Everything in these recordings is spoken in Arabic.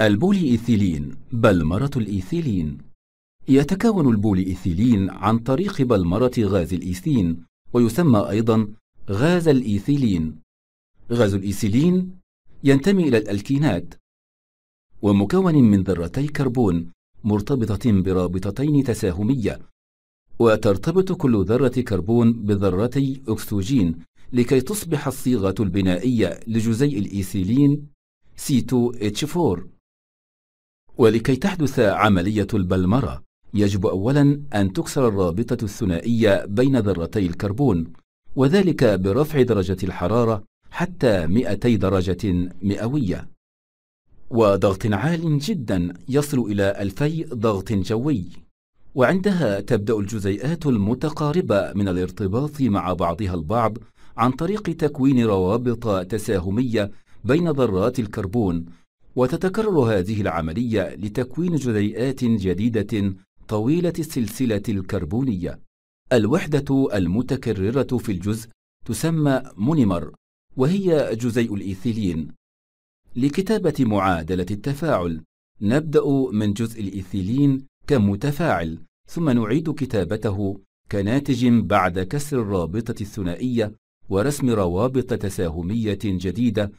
البولي إيثيلين بلمرة الإيثيلين يتكون البولي إيثيلين عن طريق بلمرة غاز الإيثين ويسمى أيضا غاز الإيثيلين غاز الإيثيلين ينتمي إلى الألكينات ومكون من ذرتي كربون مرتبطة برابطتين تساهمية وترتبط كل ذرة كربون بذرتي أكسجين لكي تصبح الصيغة البنائية لجزيء الإيثيلين C2H4 ولكي تحدث عملية البلمرة يجب أولا أن تكسر الرابطة الثنائية بين ذرتي الكربون وذلك برفع درجة الحرارة حتى 200 درجة مئوية وضغط عال جدا يصل إلى 2000 ضغط جوي وعندها تبدأ الجزيئات المتقاربة من الارتباط مع بعضها البعض عن طريق تكوين روابط تساهمية بين ذرات الكربون وتتكرر هذه العملية لتكوين جزيئات جديدة طويلة السلسلة الكربونية. الوحدة المتكررة في الجزء تسمى مونيمر، وهي جزيء الإيثيلين. لكتابة معادلة التفاعل، نبدأ من جزء الإيثيلين كمتفاعل، ثم نعيد كتابته كناتج بعد كسر الرابطة الثنائية ورسم روابط تساهمية جديدة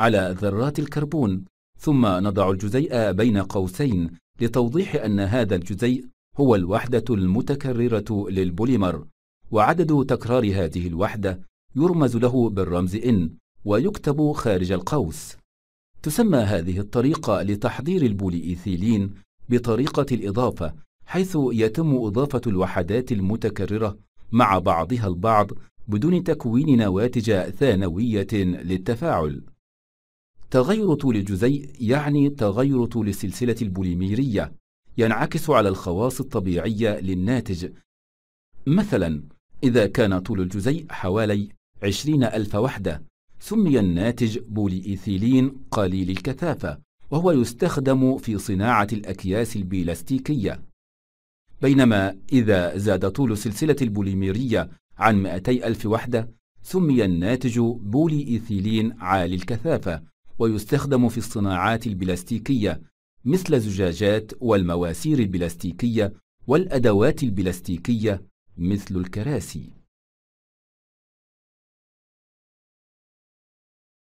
على ذرات الكربون ثم نضع الجزيء بين قوسين لتوضيح أن هذا الجزيء هو الوحدة المتكررة للبوليمر وعدد تكرار هذه الوحدة يرمز له بالرمز N ويكتب خارج القوس تسمى هذه الطريقة لتحضير البوليإيثيلين بطريقة الإضافة حيث يتم إضافة الوحدات المتكررة مع بعضها البعض بدون تكوين نواتج ثانوية للتفاعل تغير طول الجزيء يعني تغير طول السلسلة البوليميرية ينعكس على الخواص الطبيعية للناتج مثلا إذا كان طول الجزيء حوالي 20 ألف وحدة سمي الناتج بوليإيثيلين قليل الكثافة وهو يستخدم في صناعة الأكياس البلاستيكية بينما إذا زاد طول السلسلة البوليميرية عن 200 ألف وحدة سمي الناتج بوليإيثيلين عالي الكثافة ويستخدم في الصناعات البلاستيكية مثل الزجاجات والمواسير البلاستيكية والأدوات البلاستيكية مثل الكراسي